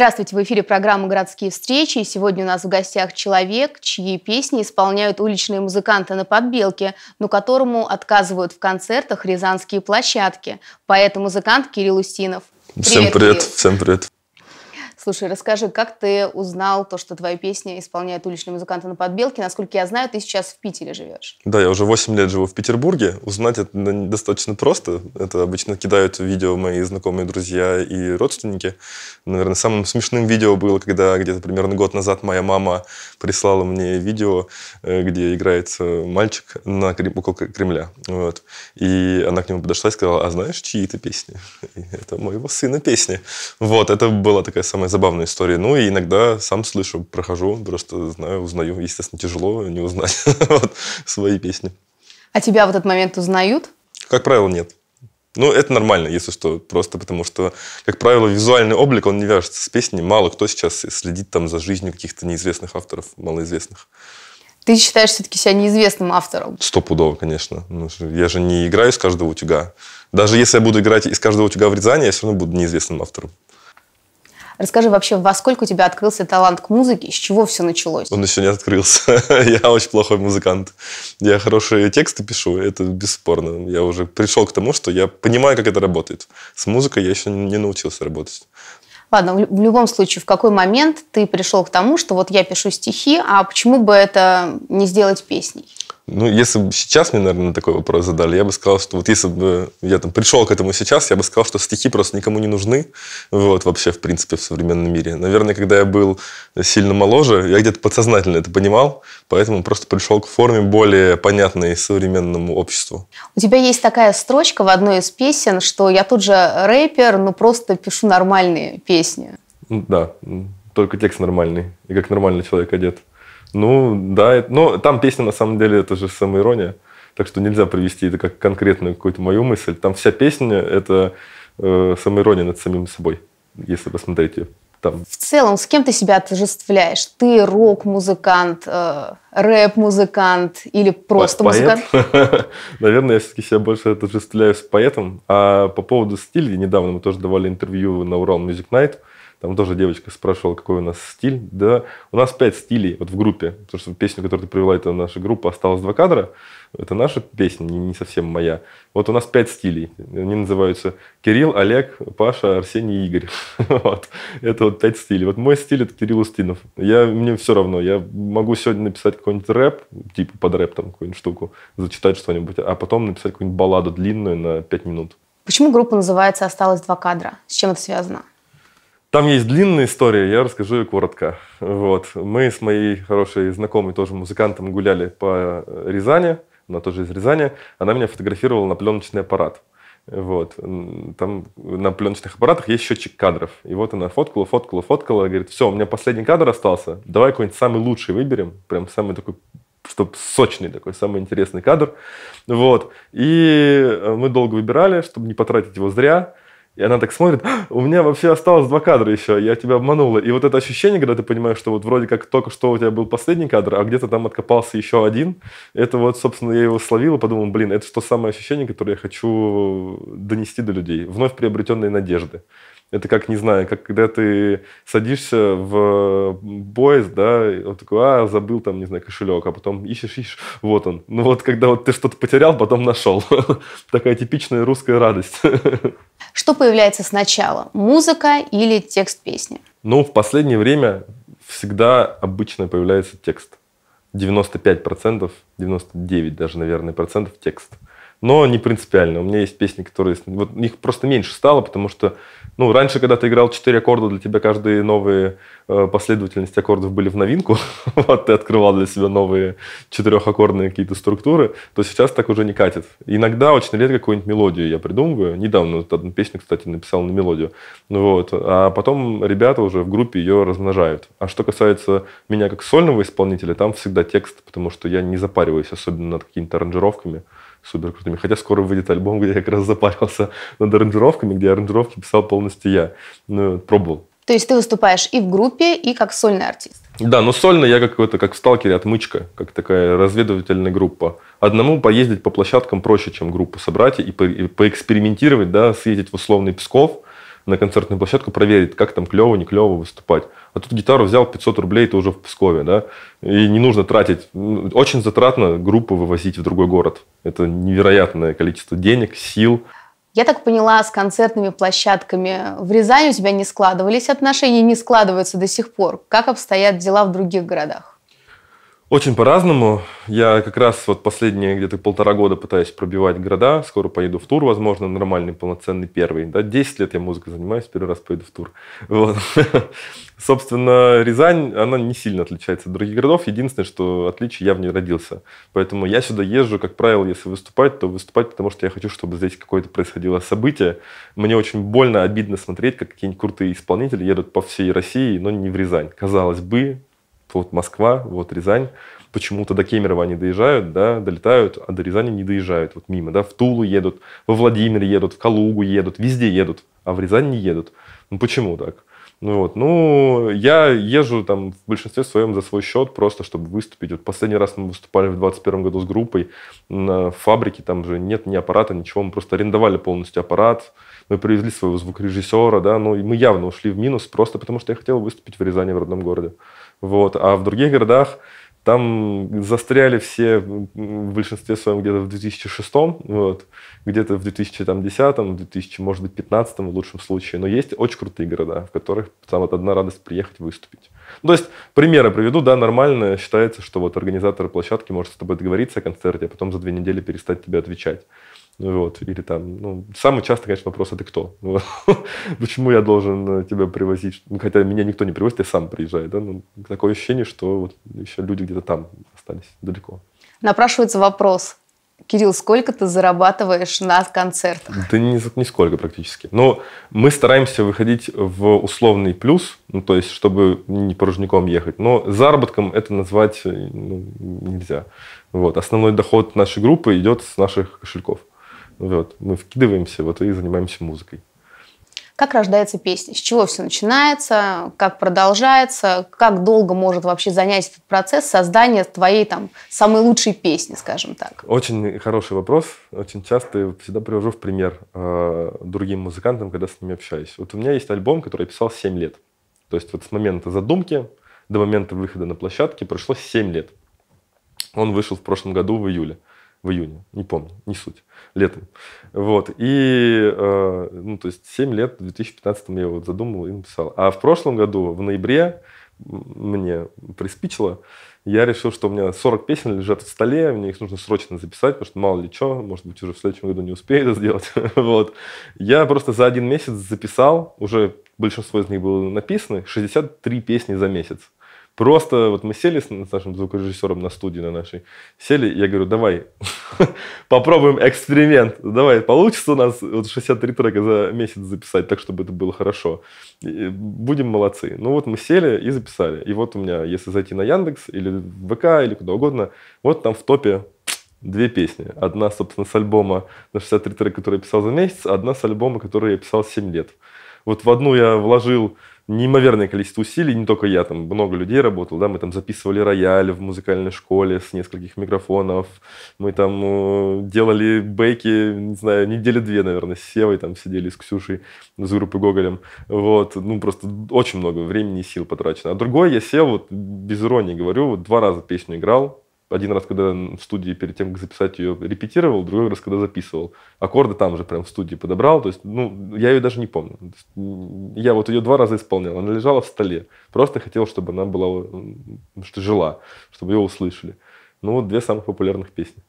Здравствуйте, в эфире программа «Городские встречи». И сегодня у нас в гостях человек, чьи песни исполняют уличные музыканты на подбелке, но которому отказывают в концертах рязанские площадки. Поэт и музыкант Кирилл Устинов. Привет, всем привет, Кирилл. всем привет. Слушай, расскажи, как ты узнал то, что твои песни исполняют уличные музыканты на подбелке? Насколько я знаю, ты сейчас в Питере живешь. Да, я уже 8 лет живу в Петербурге. Узнать это достаточно просто. Это обычно кидают видео мои знакомые, друзья и родственники. Наверное, самым смешным видео было, когда где-то примерно год назад моя мама прислала мне видео, э, где играет мальчик на, около Кремля. Вот. И она к нему подошла и сказала, а знаешь, чьи это песни? это моего сына песни. Вот, это была такая самая забавная история. Ну, и иногда сам слышу, прохожу, просто знаю, узнаю. Естественно, тяжело не узнать свои песни. А тебя в этот момент узнают? Как правило, нет. Ну, это нормально, если что, просто потому что, как правило, визуальный облик, он не вяжется с песней. Мало кто сейчас следит там за жизнью каких-то неизвестных авторов, малоизвестных. Ты считаешь все-таки себя неизвестным автором? Стопудово, конечно. Ну, я же не играю из каждого утюга. Даже если я буду играть из каждого утюга в Рязани, я все равно буду неизвестным автором. Расскажи вообще, во сколько у тебя открылся талант к музыке, с чего все началось? Он еще не открылся. я очень плохой музыкант. Я хорошие тексты пишу, это бесспорно. Я уже пришел к тому, что я понимаю, как это работает. С музыкой я еще не научился работать. Ладно, в любом случае, в какой момент ты пришел к тому, что вот я пишу стихи, а почему бы это не сделать песней? Ну, если бы сейчас мне, наверное, такой вопрос задали, я бы сказал, что вот если бы я там пришел к этому сейчас, я бы сказал, что стихи просто никому не нужны, вот, вообще, в принципе, в современном мире. Наверное, когда я был сильно моложе, я где-то подсознательно это понимал, поэтому просто пришел к форме более понятной современному обществу. У тебя есть такая строчка в одной из песен, что я тут же рэпер, но просто пишу нормальные песни. Да, только текст нормальный, и как нормальный человек одет. Ну, да, это, но там песня, на самом деле, это же самоирония. Так что нельзя привести это как конкретную какую-то мою мысль. Там вся песня – это э, самоирония над самим собой, если посмотреть ее. Там. В целом, с кем ты себя отождествляешь? Ты рок-музыкант, э, рэп-музыкант или просто По поэт? музыкант? Наверное, я все-таки себя больше отождествляю с поэтом. А по поводу стиля, недавно мы тоже давали интервью на Урал Music Night – там тоже девочка спрашивала, какой у нас стиль. Да, у нас пять стилей вот в группе. Потому что песня, которую ты привела, это наша группа, осталось два кадра. Это наша песня, не совсем моя. Вот у нас пять стилей. Они называются Кирилл, Олег, Паша, Арсений Игорь. Вот. Это вот пять стилей. Вот мой стиль – это Кирилл Устинов. Я, мне все равно. Я могу сегодня написать какой-нибудь рэп, типа под рэп там какую-нибудь штуку, зачитать что-нибудь, а потом написать какую-нибудь балладу длинную на пять минут. Почему группа называется «Осталось два кадра»? С чем это связано? Там есть длинная история, я расскажу ее коротко. Вот. Мы с моей хорошей знакомой, тоже музыкантом, гуляли по Рязани, она тоже из Рязани, она меня фотографировала на пленочный аппарат. Вот. Там на пленочных аппаратах есть счетчик кадров. И вот она фоткала, фоткала, фоткала. Говорит, все, у меня последний кадр остался. Давай какой-нибудь самый лучший выберем. Прям самый такой чтобы сочный такой, самый интересный кадр. Вот. И э, мы долго выбирали, чтобы не потратить его зря. И она так смотрит, «А, у меня вообще осталось два кадра еще, я тебя обманула. И вот это ощущение, когда ты понимаешь, что вот вроде как только что у тебя был последний кадр, а где-то там откопался еще один, это вот, собственно, я его словил и подумал, блин, это то самое ощущение, которое я хочу донести до людей, вновь приобретенные надежды. Это как, не знаю, как когда ты садишься в поезд, да, и вот такой, а, забыл там, не знаю, кошелек, а потом ищешь, ищешь, вот он. Ну вот когда вот ты что-то потерял, потом нашел. Такая типичная русская радость. Что появляется сначала, музыка или текст песни? Ну, в последнее время всегда обычно появляется текст. 95%, 99 даже, наверное, процентов текст но не принципиально. У меня есть песни, которые... Вот их просто меньше стало, потому что ну, раньше, когда ты играл 4 аккорда, для тебя каждые новые э, последовательности аккордов были в новинку. вот ты открывал для себя новые четырехаккордные какие-то структуры, то сейчас так уже не катит. Иногда очень редко какую-нибудь мелодию я придумываю. Недавно вот одну песню, кстати, написал на мелодию. Вот. А потом ребята уже в группе ее размножают. А что касается меня как сольного исполнителя, там всегда текст, потому что я не запариваюсь особенно над какими-то аранжировками супер крутыми. Хотя скоро выйдет альбом, где я как раз запарился над аранжировками, где аранжировки писал полностью я. Ну, пробовал. То есть ты выступаешь и в группе, и как сольный артист? Да, но сольно я какой-то, как в «Сталкере», отмычка, как такая разведывательная группа. Одному поездить по площадкам проще, чем группу собрать и, по, и поэкспериментировать, да, съездить в условный Псков – на концертную площадку проверить, как там клево, не клево выступать. А тут гитару взял 500 рублей, ты уже в Пскове, да, и не нужно тратить. Очень затратно группу вывозить в другой город. Это невероятное количество денег, сил. Я так поняла, с концертными площадками в Рязани у тебя не складывались отношения, не складываются до сих пор. Как обстоят дела в других городах? Очень по-разному. Я как раз вот последние где-то полтора года пытаюсь пробивать города. Скоро поеду в тур, возможно, нормальный, полноценный первый. Да, 10 лет я музыкой занимаюсь, первый раз поеду в тур. Вот. Собственно, Рязань, она не сильно отличается от других городов. Единственное, что отличие, я в ней родился. Поэтому я сюда езжу, как правило, если выступать, то выступать, потому что я хочу, чтобы здесь какое-то происходило событие. Мне очень больно, обидно смотреть, как какие-нибудь крутые исполнители едут по всей России, но не в Рязань. Казалось бы, вот Москва, вот Рязань, почему-то до Кемерово они доезжают, да, долетают, а до Рязани не доезжают, вот мимо, да, в Тулу едут, во Владимир едут, в Калугу едут, везде едут, а в Рязань не едут. Ну почему так? Ну вот, ну, я езжу там в большинстве своем за свой счет, просто чтобы выступить. Вот последний раз мы выступали в 2021 году с группой на фабрике, там же нет ни аппарата, ничего, мы просто арендовали полностью аппарат, мы привезли своего звукорежиссера, да, ну, и мы явно ушли в минус просто потому, что я хотел выступить в Рязани, в родном городе. Вот. А в других городах там застряли все в большинстве своем где-то в 2006, вот, где-то в 2010, в 2000, может быть, 2015 в лучшем случае. Но есть очень крутые города, в которых там вот одна радость приехать, выступить. Ну, то есть примеры приведу, да, нормально считается, что вот организаторы площадки может с тобой договориться о концерте, а потом за две недели перестать тебе отвечать. Вот. Или там, ну, самый частый, конечно, вопрос, а ты кто? Почему я должен э, тебя привозить? Ну, хотя меня никто не привозит, я сам приезжаю, да? Ну, такое ощущение, что вот еще люди где-то там остались далеко. Напрашивается вопрос, Кирилл, сколько ты зарабатываешь на концертах? Да не сколько практически. Но мы стараемся выходить в условный плюс, ну, то есть, чтобы не порожником ехать. Но заработком это назвать э, ну, нельзя. Вот. Основной доход нашей группы идет с наших кошельков. Вот, мы вкидываемся вот, и занимаемся музыкой. Как рождается песня? С чего все начинается? Как продолжается? Как долго может вообще занять этот процесс создания твоей там самой лучшей песни, скажем так? Очень хороший вопрос. Очень часто я всегда привожу в пример э, другим музыкантам, когда с ними общаюсь. Вот у меня есть альбом, который я писал 7 лет. То есть вот с момента задумки до момента выхода на площадке прошло 7 лет. Он вышел в прошлом году в июле в июне, не помню, не суть, летом. Вот, и, э, ну, то есть 7 лет, в 2015 я вот задумал и написал. А в прошлом году, в ноябре, мне приспичило, я решил, что у меня 40 песен лежат в столе, мне их нужно срочно записать, потому что мало ли что, может быть, уже в следующем году не успею это сделать. вот. Я просто за один месяц записал, уже большинство из них было написано, 63 песни за месяц. Просто вот мы сели с нашим звукорежиссером на студии на нашей, сели, я говорю, давай попробуем эксперимент, давай, получится у нас вот 63 трека за месяц записать так, чтобы это было хорошо. И будем молодцы. Ну вот мы сели и записали. И вот у меня, если зайти на Яндекс или в ВК или куда угодно, вот там в топе две песни. Одна, собственно, с альбома на 63 трека, который я писал за месяц, одна с альбома, который я писал 7 лет. Вот в одну я вложил неимоверное количество усилий, не только я, там много людей работал, да, мы там записывали рояль в музыкальной школе с нескольких микрофонов, мы там э, делали бейки, не знаю, недели две, наверное, с Севой там сидели, с Ксюшей, с группой Гоголем, вот, ну просто очень много времени и сил потрачено. А другой я сел, вот без иронии говорю, вот два раза песню играл, один раз, когда в студии перед тем, как записать ее, репетировал, другой раз, когда записывал. Аккорды там же прям в студии подобрал, то есть, ну, я ее даже не помню. Я вот ее два раза исполнял, она лежала в столе. Просто хотел, чтобы она была, что жила, чтобы ее услышали. Ну, вот две самых популярных песни.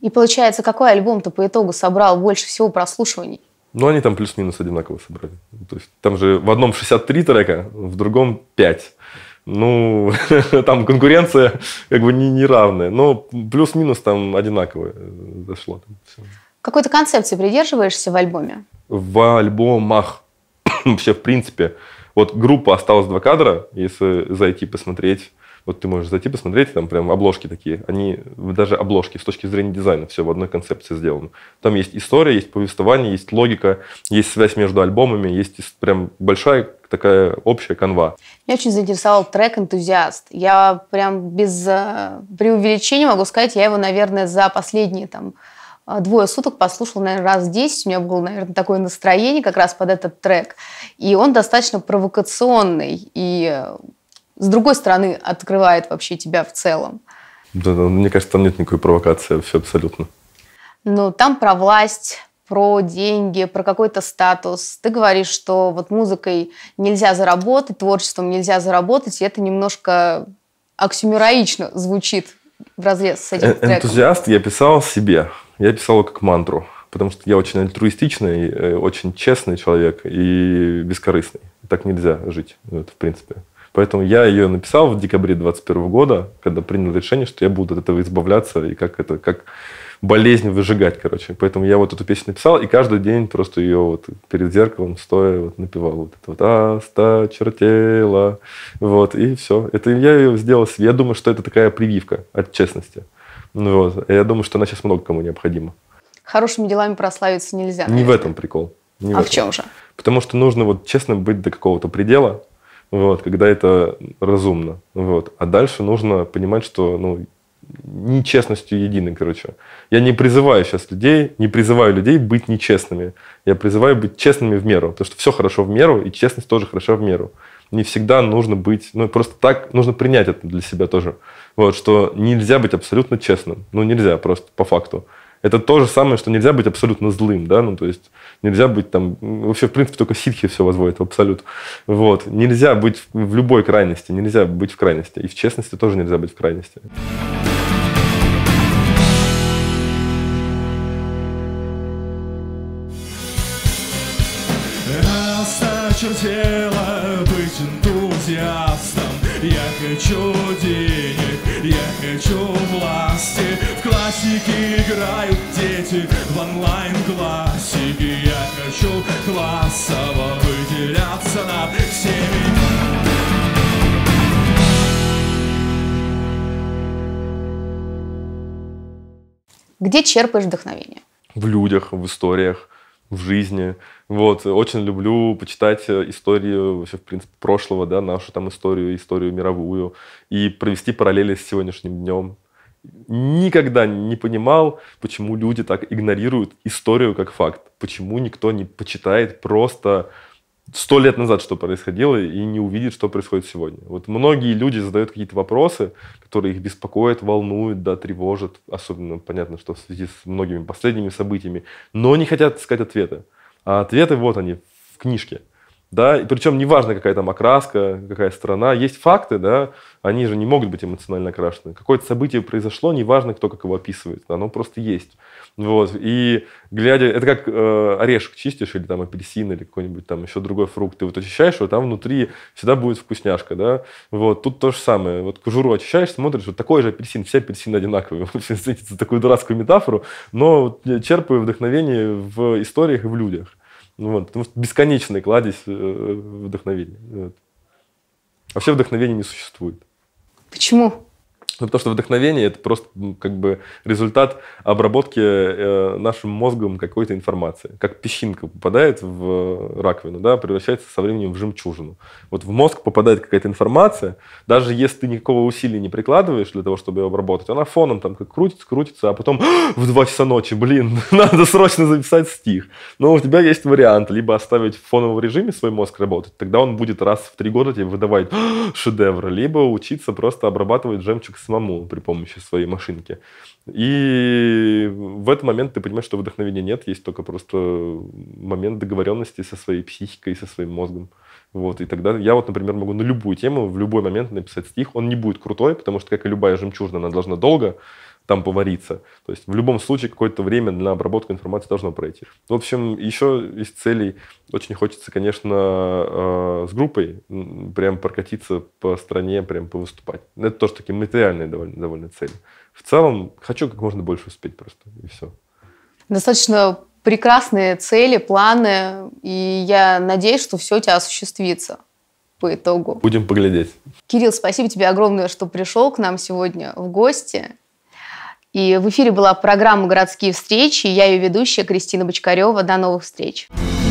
И получается, какой альбом ты по итогу собрал больше всего прослушиваний? Ну, они там плюс-минус одинаково собрали. То есть там же в одном 63 трека, в другом 5 ну, там конкуренция как бы не, не но плюс-минус там одинаково э, зашло. Какой то концепции придерживаешься в альбоме? В альбомах вообще в принципе. Вот группа «Осталось два кадра», если зайти посмотреть, вот ты можешь зайти посмотреть, там прям обложки такие. Они, даже обложки, с точки зрения дизайна, все в одной концепции сделано. Там есть история, есть повествование, есть логика, есть связь между альбомами, есть прям большая такая общая канва. Меня очень заинтересовал трек «Энтузиаст». Я прям без э, преувеличения могу сказать, я его, наверное, за последние там э, двое суток послушала, наверное, раз 10. У меня было, наверное, такое настроение как раз под этот трек. И он достаточно провокационный. И э, с другой стороны открывает вообще тебя в целом. Да, мне кажется, там нет никакой провокации, все абсолютно. Ну, там про власть, про деньги, про какой-то статус. Ты говоришь, что вот музыкой нельзя заработать, творчеством нельзя заработать, и это немножко оксюмероично звучит в разрез с этим э, треком. Энтузиаст я писал себе. Я писал как мантру, потому что я очень альтруистичный, э, очень честный человек и бескорыстный. Так нельзя жить, это в принципе. Поэтому я ее написал в декабре 2021 года, когда принял решение, что я буду от этого избавляться и как это, как болезнь выжигать, короче. Поэтому я вот эту песню написал, и каждый день просто ее вот перед зеркалом стоя вот напевал вот это вот «Аста чертела», вот, и все. Это я ее сделал, я думаю, что это такая прививка от честности. Ну вот. А я думаю, что она сейчас много кому необходима. Хорошими делами прославиться нельзя. Наверное. в этом прикол. Не а в, этом. в чем же? Потому что нужно вот честно быть до какого-то предела, вот, когда это разумно. Вот. А дальше нужно понимать, что ну, нечестностью едины, короче. Я не призываю сейчас людей, не призываю людей быть нечестными. Я призываю быть честными в меру, потому что все хорошо в меру, и честность тоже хорошо в меру. Не всегда нужно быть, ну просто так, нужно принять это для себя тоже. Вот, что нельзя быть абсолютно честным. Ну нельзя просто, по факту. Это то же самое, что нельзя быть абсолютно злым, да, ну, то есть нельзя быть там, вообще, в принципе, только ситхи все возводят в абсолют. Вот, нельзя быть в любой крайности, нельзя быть в крайности, и в честности тоже нельзя быть в крайности. Осточертело быть энтузиастом я хочу денег, я хочу власти В классики играют дети, в онлайн классики Я хочу классово выделяться над всеми Где черпаешь вдохновение? В людях, в историях, в жизни – вот, очень люблю почитать э, историю э, вообще, в принципе, прошлого, да, нашу там историю, историю мировую, и провести параллели с сегодняшним днем. Никогда не понимал, почему люди так игнорируют историю как факт. Почему никто не почитает просто сто лет назад, что происходило, и не увидит, что происходит сегодня. Вот многие люди задают какие-то вопросы, которые их беспокоят, волнуют, да, тревожат, особенно понятно, что в связи с многими последними событиями, но не хотят искать ответы. А ответы вот они в книжке да, и причем неважно, какая там окраска, какая страна, есть факты, да, они же не могут быть эмоционально окрашены. Какое-то событие произошло, неважно, кто как его описывает, оно просто есть. Вот, и глядя, это как э, орешек чистишь, или там апельсин, или какой-нибудь там еще другой фрукт, ты вот очищаешь, вот там внутри всегда будет вкусняшка, да, вот, тут то же самое, вот кожуру очищаешь, смотришь, вот такой же апельсин, все апельсины одинаковые, за такую дурацкую метафору, но э, черпаю вдохновение в историях и в людях. Ну вот, потому что бесконечный кладезь э, вдохновения. Вот. Вообще вдохновения не существует. Почему? Ну, потому что вдохновение – это просто ну, как бы результат обработки э, нашим мозгом какой-то информации. Как песчинка попадает в э, раковину, да, превращается со временем в жемчужину. Вот в мозг попадает какая-то информация, даже если ты никакого усилия не прикладываешь для того, чтобы ее обработать, она фоном там как крутится, крутится, а потом «А, в 2 часа ночи, блин, надо срочно записать стих. Но ну, у тебя есть вариант, либо оставить в фоновом режиме свой мозг работать, тогда он будет раз в три года тебе выдавать «А, шедевр, либо учиться просто обрабатывать жемчуг самому при помощи своей машинки. И в этот момент ты понимаешь, что вдохновения нет, есть только просто момент договоренности со своей психикой, со своим мозгом. Вот, и тогда я вот, например, могу на любую тему в любой момент написать стих. Он не будет крутой, потому что, как и любая жемчужина, она должна долго там повариться. То есть в любом случае какое-то время на обработку информации должно пройти. В общем, еще из целей очень хочется, конечно, э, с группой прям прокатиться по стране, прям повыступать. Это тоже такие материальные довольно, довольно цели. В целом хочу как можно больше успеть просто, и все. Достаточно прекрасные цели, планы, и я надеюсь, что все у тебя осуществится по итогу. Будем поглядеть. Кирилл, спасибо тебе огромное, что пришел к нам сегодня в гости. И в эфире была программа «Городские встречи». Я ее ведущая Кристина Бочкарева. До новых встреч! Встреч!